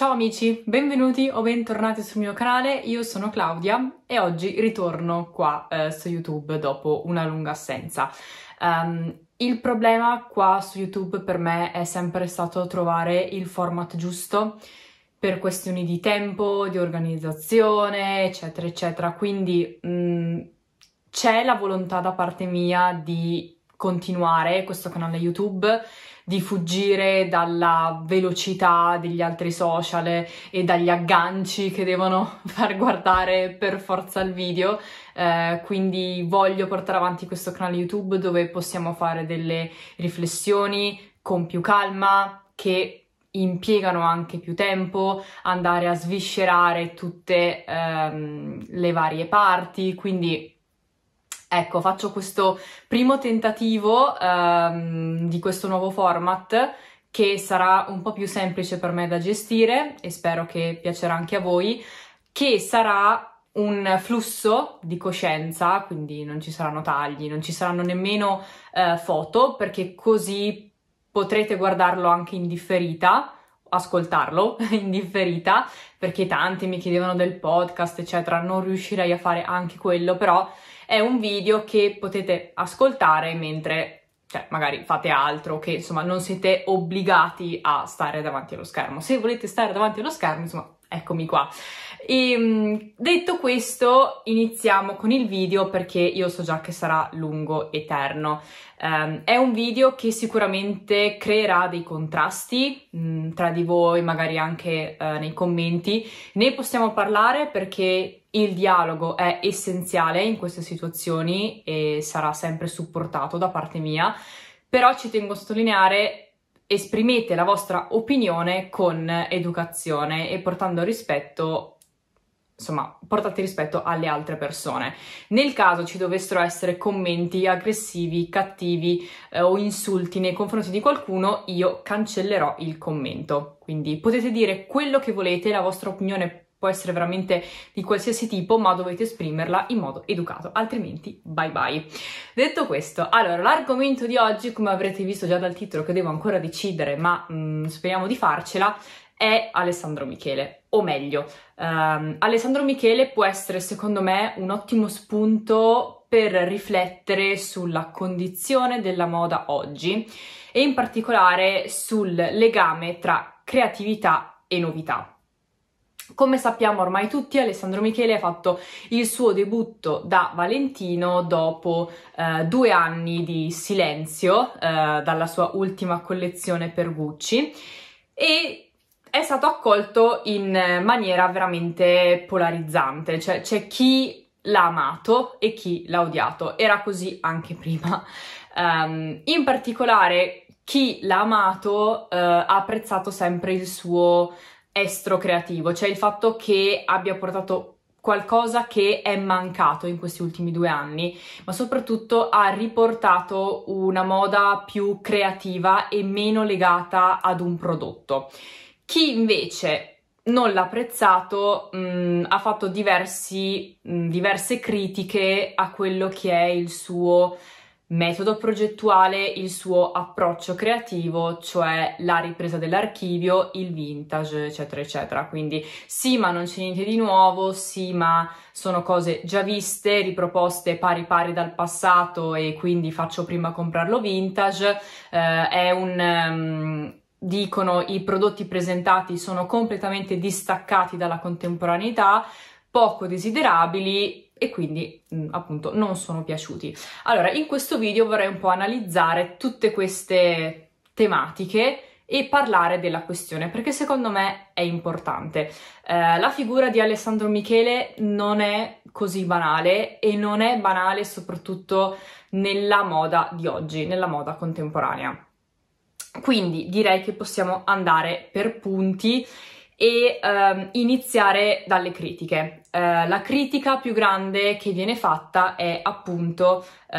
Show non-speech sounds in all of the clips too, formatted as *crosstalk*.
Ciao amici, benvenuti o bentornati sul mio canale, io sono Claudia e oggi ritorno qua eh, su YouTube dopo una lunga assenza. Um, il problema qua su YouTube per me è sempre stato trovare il format giusto per questioni di tempo, di organizzazione, eccetera, eccetera. Quindi mm, c'è la volontà da parte mia di continuare questo canale YouTube di fuggire dalla velocità degli altri social e dagli agganci che devono *laughs* far guardare per forza il video. Eh, quindi voglio portare avanti questo canale YouTube dove possiamo fare delle riflessioni con più calma che impiegano anche più tempo, andare a sviscerare tutte ehm, le varie parti, quindi Ecco, faccio questo primo tentativo um, di questo nuovo format che sarà un po' più semplice per me da gestire e spero che piacerà anche a voi, che sarà un flusso di coscienza, quindi non ci saranno tagli, non ci saranno nemmeno eh, foto, perché così potrete guardarlo anche in differita, ascoltarlo *laughs* in differita, perché tanti mi chiedevano del podcast, eccetera, non riuscirei a fare anche quello, però è un video che potete ascoltare mentre cioè magari fate altro, che insomma non siete obbligati a stare davanti allo schermo. Se volete stare davanti allo schermo, insomma, eccomi qua. E, ehm, detto questo, iniziamo con il video perché io so già che sarà lungo, eterno. Um, è un video che sicuramente creerà dei contrasti mh, mm, tra di voi, magari anche uh, nei commenti. Ne possiamo parlare perché il dialogo è essenziale in queste situazioni e sarà sempre supportato da parte mia, però ci tengo a sottolineare esprimete la vostra opinione con educazione e portando rispetto insomma, portate rispetto alle altre persone. Nel caso ci dovessero essere commenti aggressivi, cattivi eh, o insulti nei confronti di qualcuno, io cancellerò il commento. Quindi potete dire quello che volete, la vostra opinione può essere veramente di qualsiasi tipo, ma dovete esprimerla in modo educato, altrimenti bye bye. Detto questo, allora l'argomento di oggi, come avrete visto già dal titolo che devo ancora decidere, ma mh, mm, speriamo di farcela, è Alessandro Michele, o meglio, um, Alessandro Michele può essere secondo me un ottimo spunto per riflettere sulla condizione della moda oggi e in particolare sul legame tra creatività e novità. Come sappiamo ormai tutti, Alessandro Michele ha fatto il suo debutto da Valentino dopo eh, due anni di silenzio eh, dalla sua ultima collezione per Gucci e è stato accolto in maniera veramente polarizzante, cioè c'è chi l'ha amato e chi l'ha odiato, era così anche prima. Um, in particolare chi l'ha amato eh, ha apprezzato sempre il suo estro creativo, cioè il fatto che abbia portato qualcosa che è mancato in questi ultimi due anni, ma soprattutto ha riportato una moda più creativa e meno legata ad un prodotto. Chi invece non l'ha apprezzato, mh, mm, ha fatto diversi, mh, mm, diverse critiche a quello che è il suo metodo progettuale, il suo approccio creativo, cioè la ripresa dell'archivio, il vintage, eccetera, eccetera. Quindi sì, ma non c'è niente di nuovo, sì, ma sono cose già viste, riproposte pari pari dal passato e quindi faccio prima comprarlo vintage. Eh, è un... Um, dicono i prodotti presentati sono completamente distaccati dalla contemporaneità, poco desiderabili e quindi mh, mm, appunto non sono piaciuti. Allora, in questo video vorrei un po' analizzare tutte queste tematiche e parlare della questione perché secondo me è importante. Eh, la figura di Alessandro Michele non è così banale e non è banale soprattutto nella moda di oggi, nella moda contemporanea. Quindi direi che possiamo andare per punti e um, iniziare dalle critiche. Eh, la critica più grande che viene fatta è appunto eh,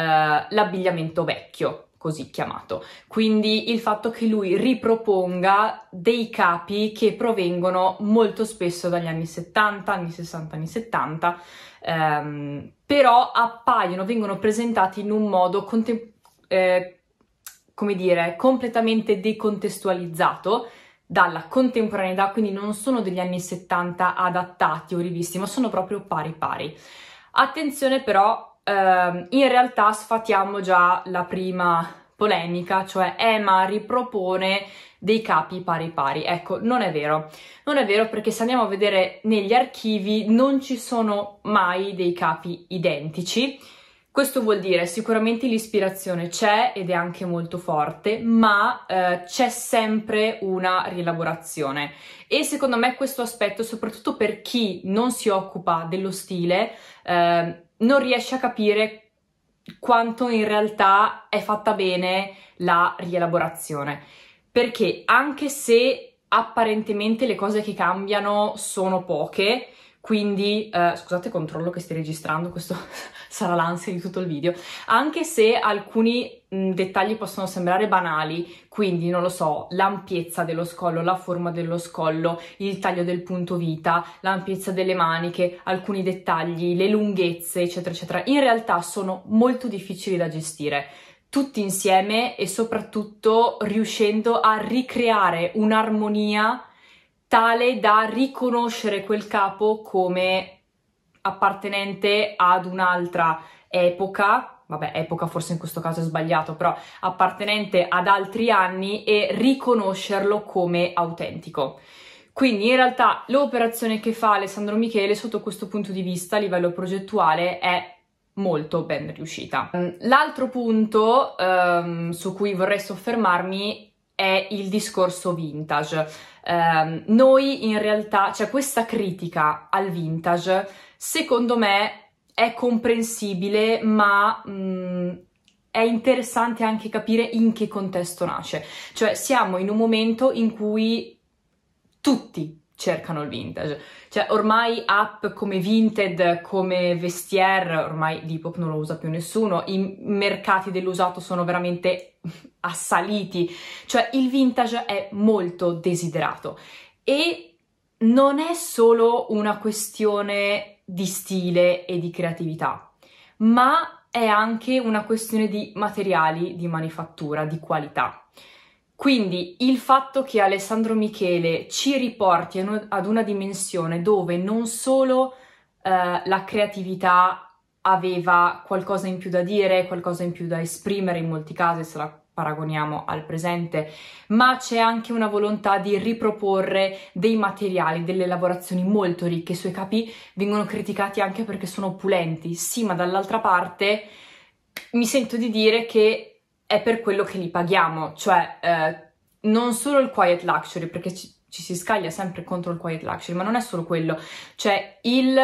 l'abbigliamento vecchio, così chiamato. Quindi il fatto che lui riproponga dei capi che provengono molto spesso dagli anni 70, anni 60, anni 70, ehm, però appaiono, vengono presentati in un modo contem- eh, come dire, completamente decontestualizzato dalla contemporaneità, quindi non sono degli anni 70 adattati o rivisti, ma sono proprio pari pari. Attenzione però, ehm, in realtà sfatiamo già la prima polemica, cioè Emma ripropone dei capi pari pari. Ecco, non è vero. Non è vero perché se andiamo a vedere negli archivi non ci sono mai dei capi identici questo vuol dire sicuramente l'ispirazione c'è ed è anche molto forte, ma eh, c'è sempre una rielaborazione e secondo me questo aspetto, soprattutto per chi non si occupa dello stile, eh, non riesce a capire quanto in realtà è fatta bene la rielaborazione. Perché anche se apparentemente le cose che cambiano sono poche, quindi eh, scusate, controllo che stai registrando questo sarà l'ansia di tutto il video, anche se alcuni mh, dettagli possono sembrare banali, quindi non lo so, l'ampiezza dello scollo, la forma dello scollo, il taglio del punto vita, l'ampiezza delle maniche, alcuni dettagli, le lunghezze, eccetera, eccetera, in realtà sono molto difficili da gestire tutti insieme e soprattutto riuscendo a ricreare un'armonia tale da riconoscere quel capo come appartenente ad un'altra epoca, vabbè, epoca forse in questo caso è sbagliato, però appartenente ad altri anni e riconoscerlo come autentico. Quindi in realtà l'operazione che fa Alessandro Michele sotto questo punto di vista a livello progettuale è molto ben riuscita. Mm, l'altro punto ehm, su cui vorrei soffermarmi è il discorso vintage. Eh, noi in realtà, cioè questa critica al vintage secondo me è comprensibile, ma mh, mm, è interessante anche capire in che contesto nasce. Cioè siamo in un momento in cui tutti cercano il vintage. Cioè, ormai app come Vinted, come Vestiaire, ormai Depop non lo usa più nessuno, i mercati dell'usato sono veramente *laughs* assaliti. Cioè, il vintage è molto desiderato e non è solo una questione di stile e di creatività, ma è anche una questione di materiali di manifattura, di qualità. Quindi il fatto che Alessandro Michele ci riporti ad una dimensione dove non solo eh, la creatività aveva qualcosa in più da dire, qualcosa in più da esprimere in molti casi, sarà paragoniamo al presente, ma c'è anche una volontà di riproporre dei materiali, delle lavorazioni molto ricche. I suoi capi vengono criticati anche perché sono opulenti, sì, ma dall'altra parte mi sento di dire che è per quello che li paghiamo, cioè eh, non solo il quiet luxury, perché ci, ci si scaglia sempre contro il quiet luxury, ma non è solo quello, cioè il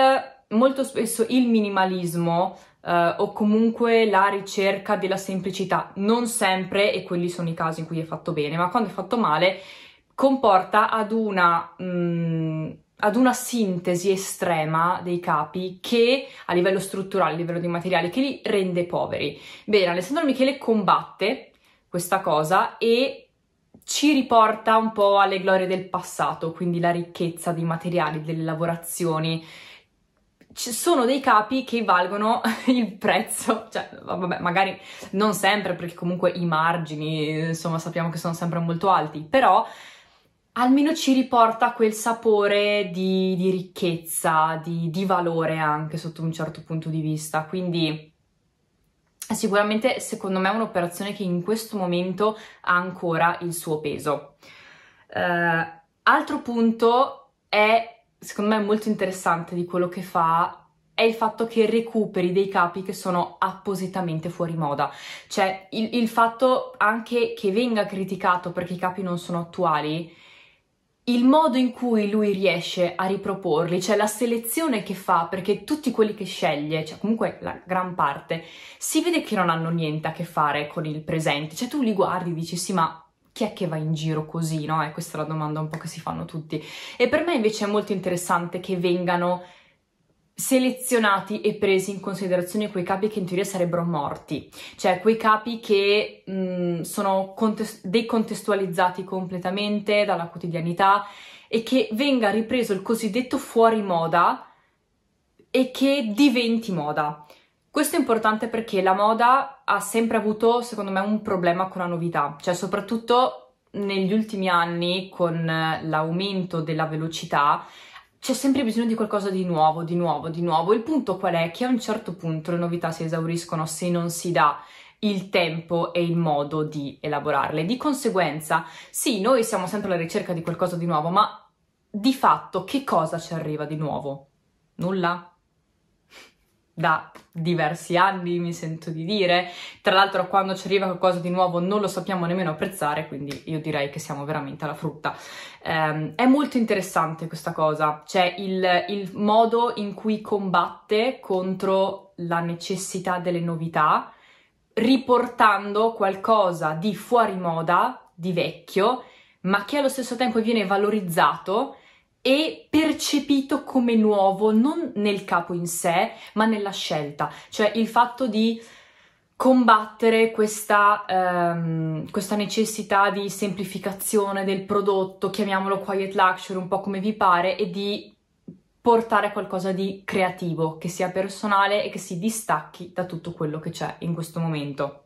molto spesso il minimalismo Uh, o comunque la ricerca della semplicità. Non sempre, e quelli sono i casi in cui è fatto bene, ma quando è fatto male, comporta ad una, mh, mm, ad una sintesi estrema dei capi che a livello strutturale, a livello di materiale, che li rende poveri. Bene, Alessandro Michele combatte questa cosa e ci riporta un po' alle glorie del passato, quindi la ricchezza dei materiali, delle lavorazioni, ci sono dei capi che valgono *laughs* il prezzo, cioè vabbè, magari non sempre perché comunque i margini, insomma, sappiamo che sono sempre molto alti, però almeno ci riporta quel sapore di, di ricchezza, di, di valore anche sotto un certo punto di vista, quindi sicuramente secondo me è un'operazione che in questo momento ha ancora il suo peso. Uh, altro punto è secondo me molto interessante di quello che fa è il fatto che recuperi dei capi che sono appositamente fuori moda. Cioè, il, il, fatto anche che venga criticato perché i capi non sono attuali, il modo in cui lui riesce a riproporli, cioè la selezione che fa, perché tutti quelli che sceglie, cioè comunque la gran parte, si vede che non hanno niente a che fare con il presente. Cioè, tu li guardi e dici, sì, ma chi è che va in giro così, no? E eh, questa è la domanda un po' che si fanno tutti. E per me invece è molto interessante che vengano selezionati e presi in considerazione quei capi che in teoria sarebbero morti, cioè quei capi che mh, mm, sono contest- decontestualizzati completamente dalla quotidianità e che venga ripreso il cosiddetto fuori moda e che diventi moda. Questo è importante perché la moda ha sempre avuto, secondo me, un problema con la novità, cioè soprattutto negli ultimi anni con l'aumento della velocità c'è sempre bisogno di qualcosa di nuovo, di nuovo, di nuovo. Il punto qual è? Che a un certo punto le novità si esauriscono se non si dà il tempo e il modo di elaborarle. Di conseguenza, sì, noi siamo sempre alla ricerca di qualcosa di nuovo, ma di fatto che cosa ci arriva di nuovo? Nulla da diversi anni, mi sento di dire. Tra l'altro, quando ci arriva qualcosa di nuovo non lo sappiamo nemmeno apprezzare, quindi io direi che siamo veramente alla frutta. Um, è molto interessante questa cosa, cioè il, il modo in cui combatte contro la necessità delle novità, riportando qualcosa di fuori moda, di vecchio, ma che allo stesso tempo viene valorizzato e percepito come nuovo non nel capo in sé, ma nella scelta, cioè il fatto di combattere questa, ehm, questa, necessità di semplificazione del prodotto, chiamiamolo quiet luxury, un po' come vi pare, e di portare qualcosa di creativo, che sia personale e che si distacchi da tutto quello che c'è in questo momento.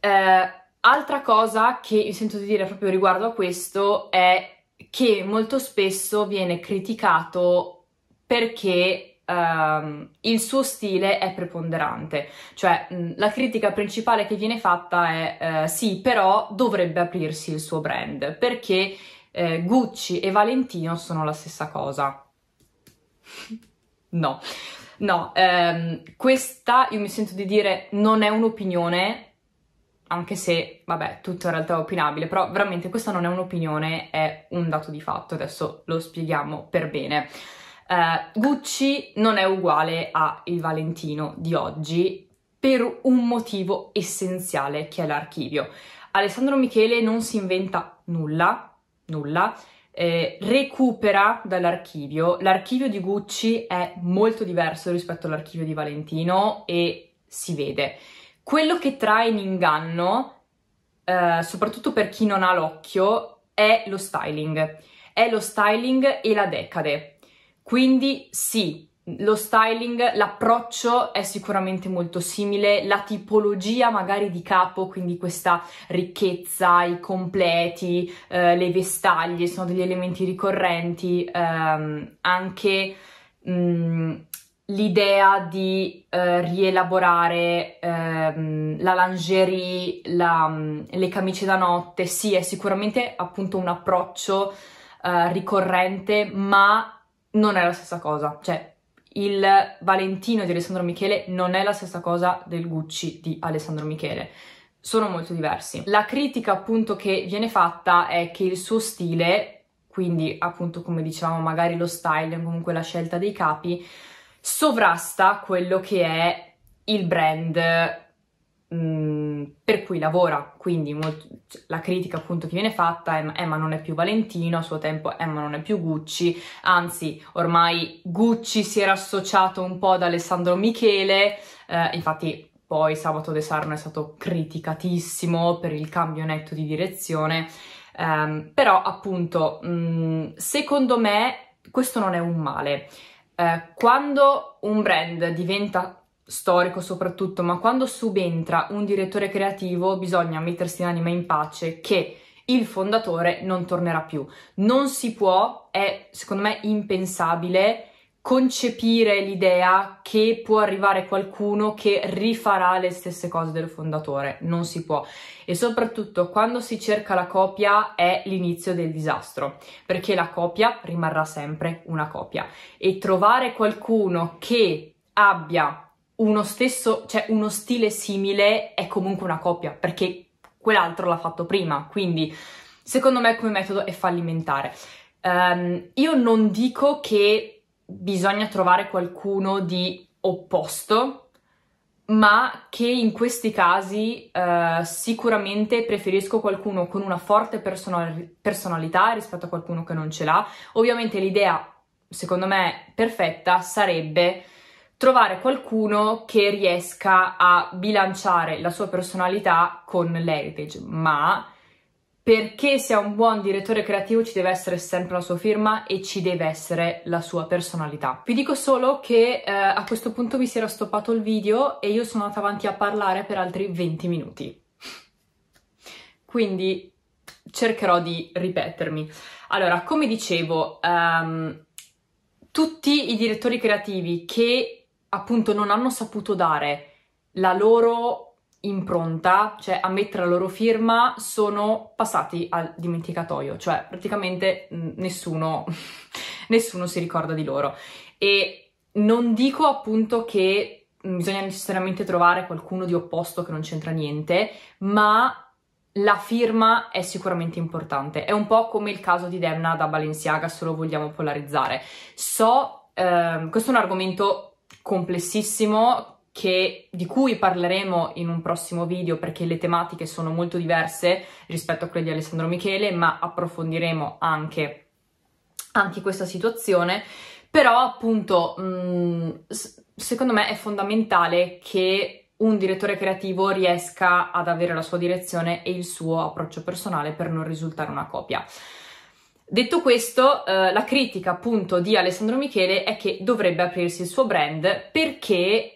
Eh, altra cosa che mi sento di dire proprio riguardo a questo è che molto spesso viene criticato perché ehm, il suo stile è preponderante, cioè mh, la critica principale che viene fatta è eh, sì, però dovrebbe aprirsi il suo brand perché eh, Gucci e Valentino sono la stessa cosa. *laughs* no, no, ehm, questa io mi sento di dire non è un'opinione, anche se, vabbè, tutto in realtà è opinabile, però veramente questa non è un'opinione, è un dato di fatto, adesso lo spieghiamo per bene. Uh, Gucci non è uguale a il Valentino di oggi per un motivo essenziale che è l'archivio. Alessandro Michele non si inventa nulla, nulla, eh, recupera dall'archivio. L'archivio di Gucci è molto diverso rispetto all'archivio di Valentino e si vede. Quello che trae in inganno, eh, soprattutto per chi non ha l'occhio, è lo styling. È lo styling e la decade. Quindi sì, lo styling, l'approccio è sicuramente molto simile, la tipologia magari di capo, quindi questa ricchezza, i completi, eh, le vestaglie sono degli elementi ricorrenti, ehm, anche mh, mm, l'idea di eh, rielaborare ehm, la lingerie, la, mm, le camicie da notte, sì, è sicuramente appunto un approccio eh, ricorrente, ma non è la stessa cosa, cioè il Valentino di Alessandro Michele non è la stessa cosa del Gucci di Alessandro Michele, sono molto diversi. La critica appunto che viene fatta è che il suo stile, quindi appunto come dicevamo magari lo style, comunque la scelta dei capi, sovrasta quello che è il brand mm, per cui lavora, quindi molto, la critica appunto che viene fatta è Emma eh, non è più Valentino, a suo tempo Emma eh, non è più Gucci, anzi ormai Gucci si era associato un po' ad Alessandro Michele, eh, infatti poi Sabato De Sarno è stato criticatissimo per il cambio netto di direzione, um, però appunto mh, mm, secondo me questo non è un male, eh, quando un brand diventa storico soprattutto, ma quando subentra un direttore creativo bisogna mettersi l'anima in pace che il fondatore non tornerà più. Non si può, è secondo me impensabile concepire l'idea che può arrivare qualcuno che rifarà le stesse cose del fondatore, non si può. E soprattutto quando si cerca la copia è l'inizio del disastro, perché la copia rimarrà sempre una copia e trovare qualcuno che abbia uno stesso, cioè uno stile simile è comunque una copia, perché quell'altro l'ha fatto prima, quindi secondo me come metodo è fallimentare. Um, io non dico che bisogna trovare qualcuno di opposto, ma che in questi casi eh, sicuramente preferisco qualcuno con una forte personal- personalità rispetto a qualcuno che non ce l'ha. Ovviamente l'idea, secondo me, perfetta sarebbe trovare qualcuno che riesca a bilanciare la sua personalità con l'heritage, ma perché sia un buon direttore creativo ci deve essere sempre la sua firma e ci deve essere la sua personalità. Vi dico solo che eh, a questo punto mi si era stoppato il video e io sono andata avanti a parlare per altri 20 minuti. Quindi cercherò di ripetermi. Allora, come dicevo, um, tutti i direttori creativi che appunto non hanno saputo dare la loro impronta, cioè a mettere la loro firma, sono passati al dimenticatoio, cioè praticamente mm, nessuno, *laughs* nessuno si ricorda di loro. E non dico appunto che bisogna necessariamente trovare qualcuno di opposto che non c'entra niente, ma la firma è sicuramente importante. È un po' come il caso di Demna da Balenciaga, se lo vogliamo polarizzare. So, ehm, questo è un argomento complessissimo che, di cui parleremo in un prossimo video perché le tematiche sono molto diverse rispetto a quelle di Alessandro Michele, ma approfondiremo anche, anche questa situazione. Però appunto, mh, mm, secondo me è fondamentale che un direttore creativo riesca ad avere la sua direzione e il suo approccio personale per non risultare una copia. Detto questo, eh, la critica appunto di Alessandro Michele è che dovrebbe aprirsi il suo brand perché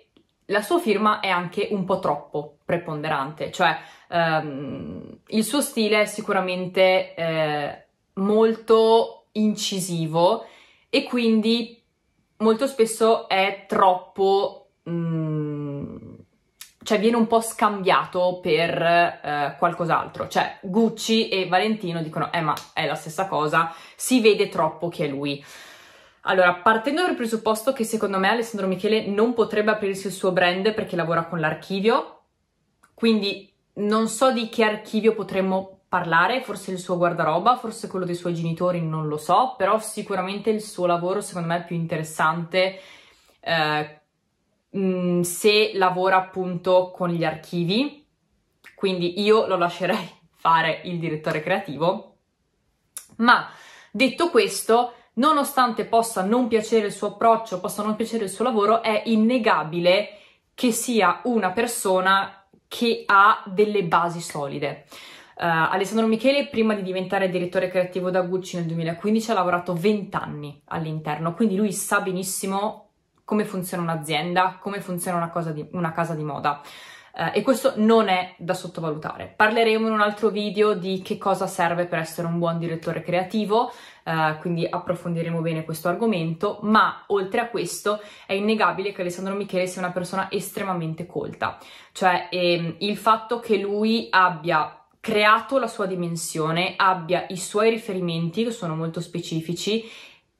la sua firma è anche un po' troppo preponderante, cioè ehm, il suo stile è sicuramente eh, molto incisivo e quindi molto spesso è troppo, mh, mm, cioè viene un po' scambiato per eh, qualcos'altro, cioè Gucci e Valentino dicono eh ma è la stessa cosa, si vede troppo che è lui. Allora, partendo dal presupposto che secondo me Alessandro Michele non potrebbe aprirsi il suo brand perché lavora con l'archivio, quindi non so di che archivio potremmo parlare, forse il suo guardaroba, forse quello dei suoi genitori, non lo so, però sicuramente il suo lavoro secondo me è più interessante eh, mh, mm, se lavora appunto con gli archivi, quindi io lo lascerei *laughs* fare il direttore creativo, ma detto questo nonostante possa non piacere il suo approccio, possa non piacere il suo lavoro, è innegabile che sia una persona che ha delle basi solide. Uh, Alessandro Michele, prima di diventare direttore creativo da Gucci nel 2015, ha lavorato 20 anni all'interno, quindi lui sa benissimo come funziona un'azienda, come funziona una, di, una casa di moda. Uh, e questo non è da sottovalutare. Parleremo in un altro video di che cosa serve per essere un buon direttore creativo, eh, quindi approfondiremo bene questo argomento, ma oltre a questo è innegabile che Alessandro Michele sia una persona estremamente colta, cioè ehm, il fatto che lui abbia creato la sua dimensione, abbia i suoi riferimenti che sono molto specifici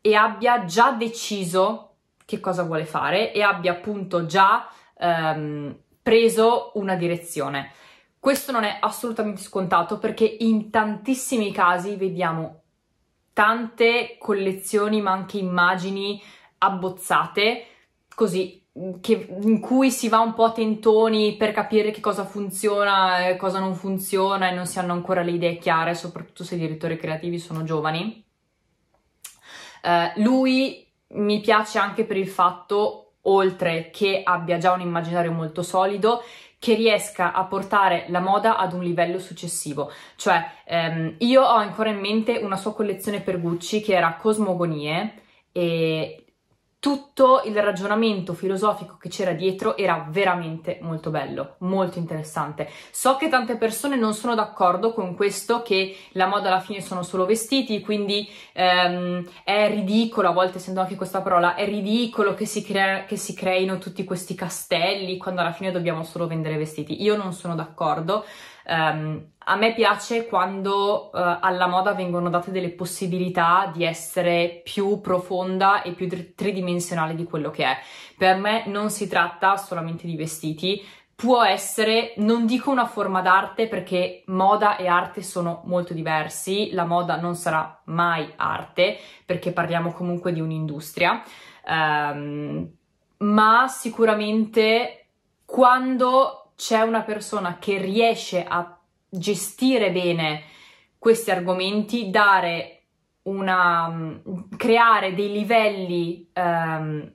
e abbia già deciso che cosa vuole fare e abbia appunto già ehm, preso una direzione. Questo non è assolutamente scontato perché in tantissimi casi vediamo tante collezioni ma anche immagini abbozzate così mm, che, in cui si va un po' a tentoni per capire che cosa funziona e cosa non funziona e non si hanno ancora le idee chiare, soprattutto se i direttori creativi sono giovani. Uh, lui mi piace anche per il fatto, oltre che abbia già un immaginario molto solido, che riesca a portare la moda ad un livello successivo. Cioè, ehm, io ho ancora in mente una sua collezione per Gucci che era Cosmogonie e tutto il ragionamento filosofico che c'era dietro era veramente molto bello, molto interessante. So che tante persone non sono d'accordo con questo, che la moda alla fine sono solo vestiti, quindi ehm, è ridicolo, a volte sento anche questa parola, è ridicolo che si, crea- che si creino tutti questi castelli quando alla fine dobbiamo solo vendere vestiti. Io non sono d'accordo. Um, a me piace quando uh, alla moda vengono date delle possibilità di essere più profonda e più tr- tridimensionale di quello che è. Per me non si tratta solamente di vestiti, può essere, non dico una forma d'arte perché moda e arte sono molto diversi, la moda non sarà mai arte perché parliamo comunque di un'industria, um, ma sicuramente quando c'è una persona che riesce a gestire bene questi argomenti, dare una, mm, creare dei livelli um,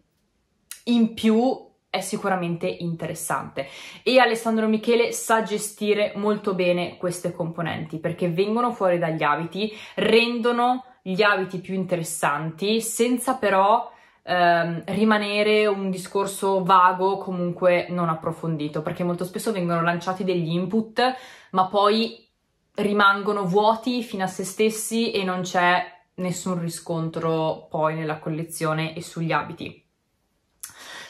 in più è sicuramente interessante e Alessandro Michele sa gestire molto bene queste componenti perché vengono fuori dagli abiti, rendono gli abiti più interessanti senza però ehm, rimanere un discorso vago, comunque non approfondito, perché molto spesso vengono lanciati degli input, ma poi rimangono vuoti fino a se stessi e non c'è nessun riscontro poi nella collezione e sugli abiti.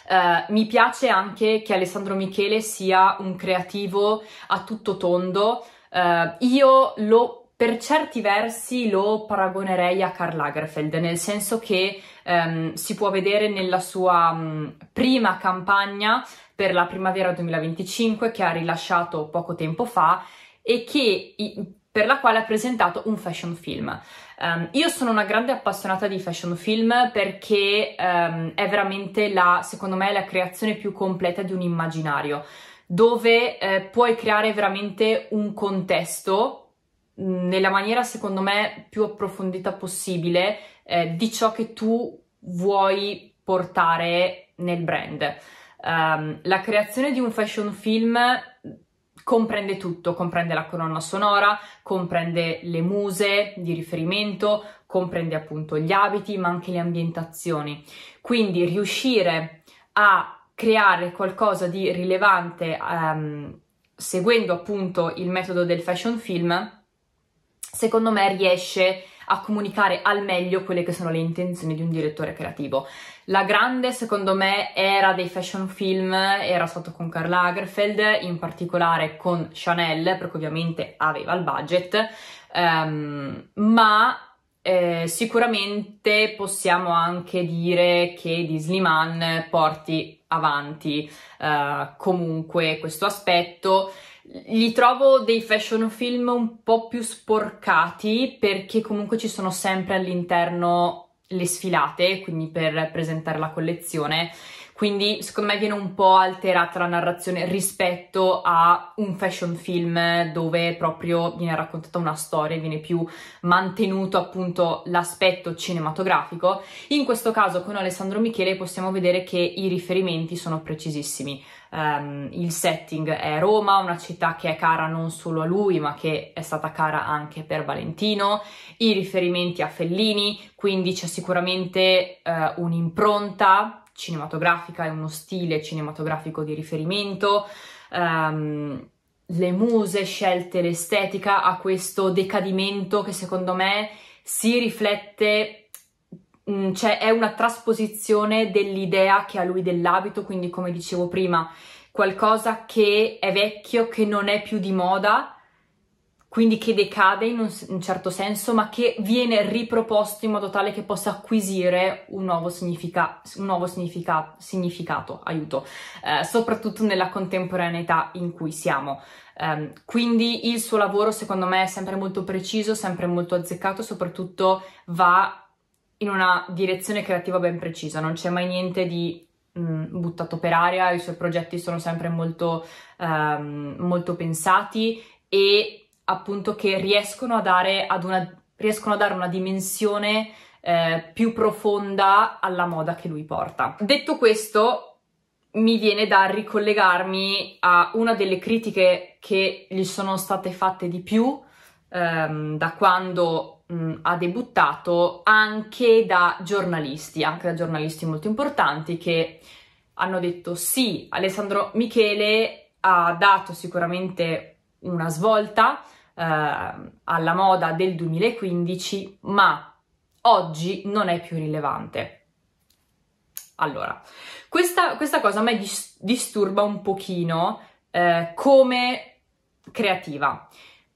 Uh, mi piace anche che Alessandro Michele sia un creativo a tutto tondo. Uh, io lo per certi versi lo paragonerei a Karl Lagerfeld, nel senso che ehm, si può vedere nella sua mh, mm, prima campagna per la primavera 2025 che ha rilasciato poco tempo fa e che i- per la quale ha presentato un fashion film. Um, io sono una grande appassionata di fashion film perché um, è veramente la, secondo me, la creazione più completa di un immaginario, dove eh, puoi creare veramente un contesto nella maniera secondo me più approfondita possibile eh, di ciò che tu vuoi portare nel brand. Um, la creazione di un fashion film comprende tutto, comprende la colonna sonora, comprende le muse di riferimento, comprende appunto gli abiti, ma anche le ambientazioni. Quindi riuscire a creare qualcosa di rilevante um, seguendo appunto il metodo del fashion film secondo me riesce a comunicare al meglio quelle che sono le intenzioni di un direttore creativo. La grande, secondo me, era dei fashion film, era stato con Karl Lagerfeld, in particolare con Chanel, perché ovviamente aveva il budget, um, ma eh, sicuramente possiamo anche dire che Disneyman porti avanti eh, comunque questo aspetto li trovo dei fashion film un po' più sporcati perché comunque ci sono sempre all'interno le sfilate, quindi per presentare la collezione. Quindi secondo me viene un po' alterata la narrazione rispetto a un fashion film dove proprio viene raccontata una storia, e viene più mantenuto appunto l'aspetto cinematografico. In questo caso con Alessandro Michele possiamo vedere che i riferimenti sono precisissimi um, il setting è Roma, una città che è cara non solo a lui, ma che è stata cara anche per Valentino, i riferimenti a Fellini, quindi c'è sicuramente uh, un'impronta cinematografica e uno stile cinematografico di riferimento. Um, le muse scelte, l'estetica a questo decadimento che secondo me si riflette Mm, cioè è una trasposizione dell'idea che ha lui dell'abito, quindi come dicevo prima, qualcosa che è vecchio, che non è più di moda, quindi che decade in un, in un certo senso, ma che viene riproposto in modo tale che possa acquisire un nuovo, significa, un nuovo significa, significato, aiuto, eh, soprattutto nella contemporaneità in cui siamo. Um, quindi il suo lavoro secondo me è sempre molto preciso, sempre molto azzeccato, soprattutto va in una direzione creativa ben precisa, non c'è mai niente di mh, mm, buttato per aria, i suoi progetti sono sempre molto, um, molto pensati e appunto che riescono a dare, una, riescono a dare una dimensione eh, più profonda alla moda che lui porta. Detto questo, mi viene da ricollegarmi a una delle critiche che gli sono state fatte di più ehm, da quando mh, mm, ha debuttato anche da giornalisti, anche da giornalisti molto importanti che hanno detto sì, Alessandro Michele ha dato sicuramente una svolta eh, alla moda del 2015, ma oggi non è più rilevante. Allora, questa, questa cosa a me dis- disturba un pochino eh, come creativa,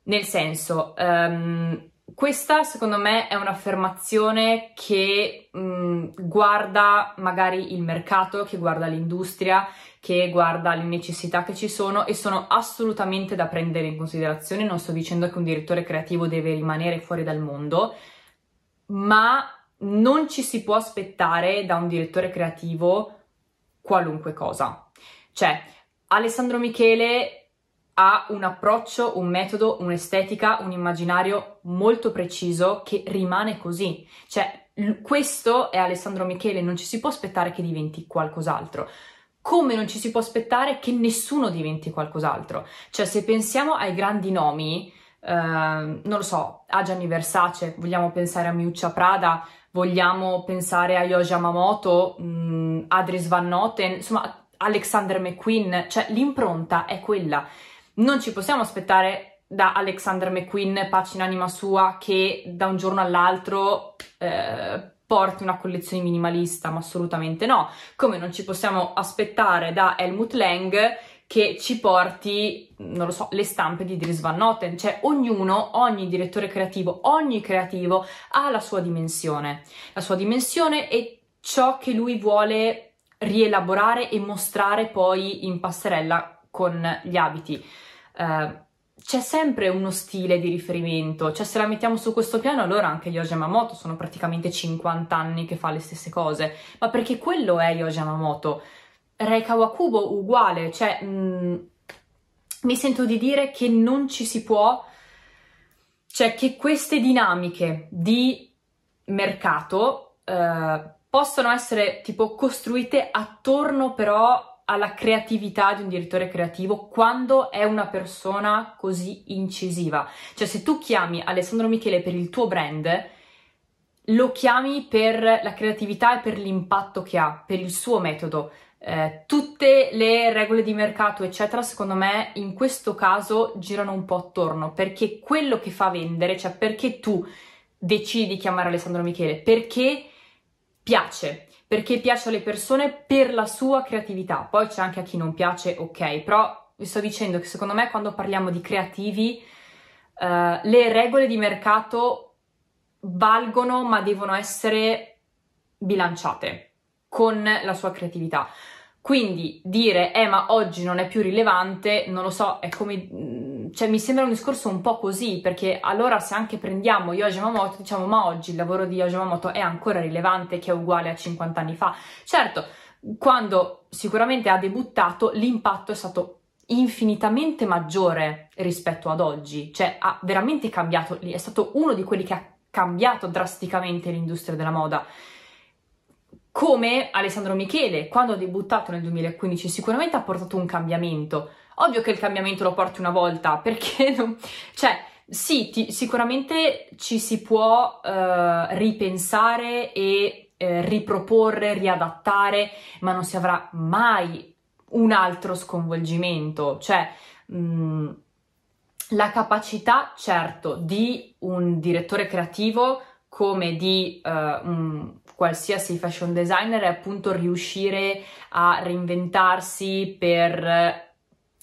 nel senso, um, questa secondo me è un'affermazione che mh, guarda magari il mercato, che guarda l'industria, che guarda le necessità che ci sono e sono assolutamente da prendere in considerazione. Non sto dicendo che un direttore creativo deve rimanere fuori dal mondo, ma non ci si può aspettare da un direttore creativo qualunque cosa. Cioè, Alessandro Michele ha un approccio, un metodo, un'estetica, un immaginario molto preciso che rimane così. Cioè, questo è Alessandro Michele, non ci si può aspettare che diventi qualcos'altro. Come non ci si può aspettare che nessuno diventi qualcos'altro. Cioè, se pensiamo ai grandi nomi, eh, non lo so, a Gianni Versace, vogliamo pensare a Miuccia Prada, vogliamo pensare a Yoji Yamamoto, mh, mm, Adris Van Noten, insomma, Alexander McQueen, cioè l'impronta è quella non ci possiamo aspettare da Alexander McQueen, pace in anima sua, che da un giorno all'altro eh, porti una collezione minimalista, ma assolutamente no. Come non ci possiamo aspettare da Helmut Lang che ci porti, non lo so, le stampe di Dries Van Noten, cioè ognuno, ogni direttore creativo, ogni creativo ha la sua dimensione, la sua dimensione è ciò che lui vuole rielaborare e mostrare poi in passerella con gli abiti. Ehm, c'è sempre uno stile di riferimento, cioè se la mettiamo su questo piano allora anche Yoji Yamamoto sono praticamente 50 anni che fa le stesse cose, ma perché quello è Yoji Yamamoto. Rei Kawakubo uguale, cioè mh, mm, mi sento di dire che non ci si può, cioè che queste dinamiche di mercato eh, possono essere tipo costruite attorno però alla creatività di un direttore creativo quando è una persona così incisiva. Cioè se tu chiami Alessandro Michele per il tuo brand, lo chiami per la creatività e per l'impatto che ha, per il suo metodo. Eh, tutte le regole di mercato, eccetera, secondo me in questo caso girano un po' attorno perché quello che fa vendere, cioè perché tu decidi di chiamare Alessandro Michele, perché piace, perché piace alle persone per la sua creatività. Poi c'è anche a chi non piace, ok, però vi sto dicendo che secondo me quando parliamo di creativi uh, le regole di mercato valgono ma devono essere bilanciate con la sua creatività. Quindi dire, eh ma oggi non è più rilevante, non lo so, è come cioè, mi sembra un discorso un po' così, perché allora se anche prendiamo Yoji Yamamoto, diciamo ma oggi il lavoro di Yoji Yamamoto è ancora rilevante, che è uguale a 50 anni fa. Certo, quando sicuramente ha debuttato l'impatto è stato infinitamente maggiore rispetto ad oggi, cioè ha veramente cambiato è stato uno di quelli che ha cambiato drasticamente l'industria della moda. Come Alessandro Michele, quando ha debuttato nel 2015, sicuramente ha portato un cambiamento, Ovvio che il cambiamento lo porti una volta, perché *laughs* non... Cioè, sì, ti, sicuramente ci si può uh, ripensare e uh, riproporre, riadattare, ma non si avrà mai un altro sconvolgimento. Cioè, mh, mm, la capacità, certo, di un direttore creativo come di uh, un qualsiasi fashion designer è appunto riuscire a reinventarsi per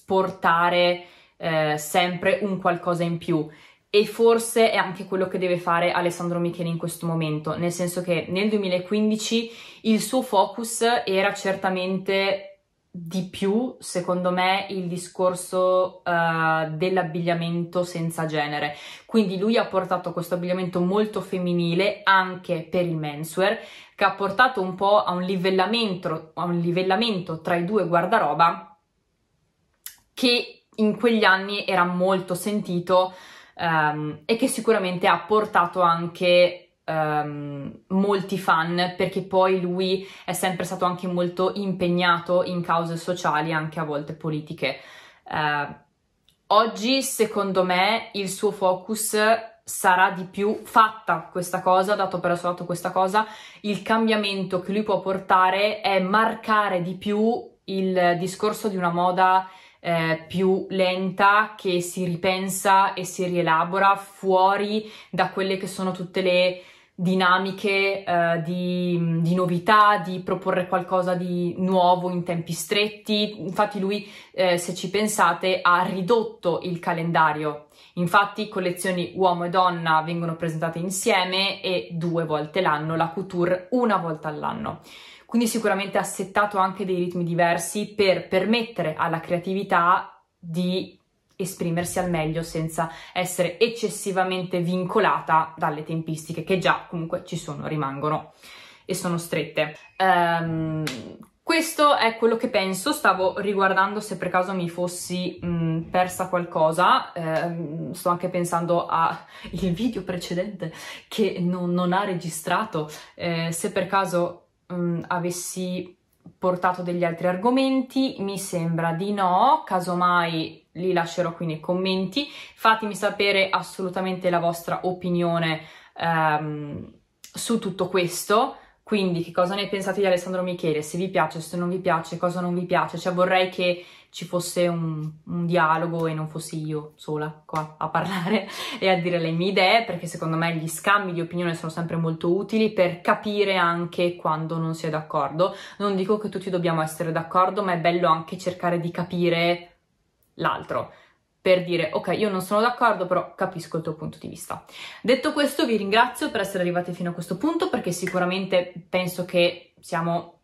portare eh, sempre un qualcosa in più. E forse è anche quello che deve fare Alessandro Micheli in questo momento, nel senso che nel 2015 il suo focus era certamente di più, secondo me, il discorso uh, dell'abbigliamento senza genere. Quindi lui ha portato questo abbigliamento molto femminile anche per il menswear, che ha portato un po' a un livellamento, a un livellamento tra i due guardaroba che in quegli anni era molto sentito um, e che sicuramente ha portato anche um, molti fan perché poi lui è sempre stato anche molto impegnato in cause sociali, anche a volte politiche. Uh, oggi, secondo me, il suo focus sarà di più fatta questa cosa, dato per assolato questa cosa, il cambiamento che lui può portare è marcare di più il discorso di una moda eh, più lenta che si ripensa e si rielabora fuori da quelle che sono tutte le dinamiche eh, di, di, novità, di proporre qualcosa di nuovo in tempi stretti. Infatti lui, eh, se ci pensate, ha ridotto il calendario. Infatti collezioni uomo e donna vengono presentate insieme e due volte l'anno, la couture una volta all'anno quindi sicuramente ha settato anche dei ritmi diversi per permettere alla creatività di esprimersi al meglio senza essere eccessivamente vincolata dalle tempistiche che già comunque ci sono, rimangono e sono strette. Um, questo è quello che penso, stavo riguardando se per caso mi fossi mh, mm, persa qualcosa, eh, sto anche pensando al video precedente che non, non ha registrato, eh, se per caso mh, mm, avessi portato degli altri argomenti, mi sembra di no, casomai li lascerò qui nei commenti, fatemi sapere assolutamente la vostra opinione ehm, su tutto questo, quindi che cosa ne pensate di Alessandro Michele? Se vi piace, se non vi piace, cosa non vi piace? Cioè vorrei che ci fosse un, un dialogo e non fossi io sola qua a parlare *laughs* e a dire le mie idee, perché secondo me gli scambi di opinione sono sempre molto utili per capire anche quando non si è d'accordo. Non dico che tutti dobbiamo essere d'accordo, ma è bello anche cercare di capire l'altro per dire ok io non sono d'accordo però capisco il tuo punto di vista. Detto questo vi ringrazio per essere arrivati fino a questo punto perché sicuramente penso che siamo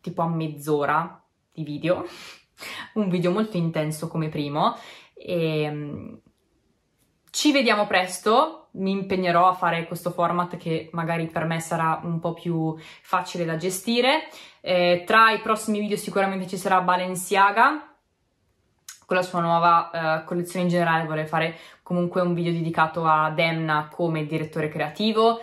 tipo a mezz'ora di video, *laughs* un video molto intenso come primo e ehm, ci vediamo presto, mi impegnerò a fare questo format che magari per me sarà un po' più facile da gestire. Eh, tra i prossimi video sicuramente ci sarà Balenciaga con la sua nuova uh, collezione in generale vorrei fare comunque un video dedicato a Demna come direttore creativo.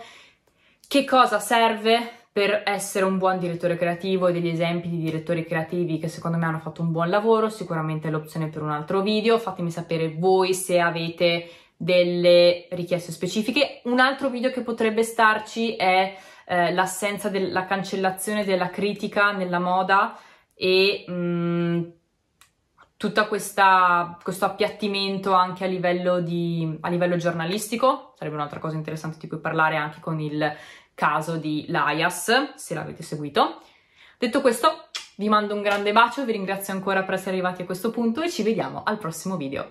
Che cosa serve per essere un buon direttore creativo e degli esempi di direttori creativi che secondo me hanno fatto un buon lavoro, sicuramente è l'opzione per un altro video, fatemi sapere voi se avete delle richieste specifiche. Un altro video che potrebbe starci è eh, l'assenza della cancellazione della critica nella moda e mh, mm, tutto questo appiattimento anche a livello, di, a livello giornalistico, sarebbe un'altra cosa interessante di cui parlare anche con il caso di Laias, se l'avete seguito. Detto questo, vi mando un grande bacio, vi ringrazio ancora per essere arrivati a questo punto e ci vediamo al prossimo video.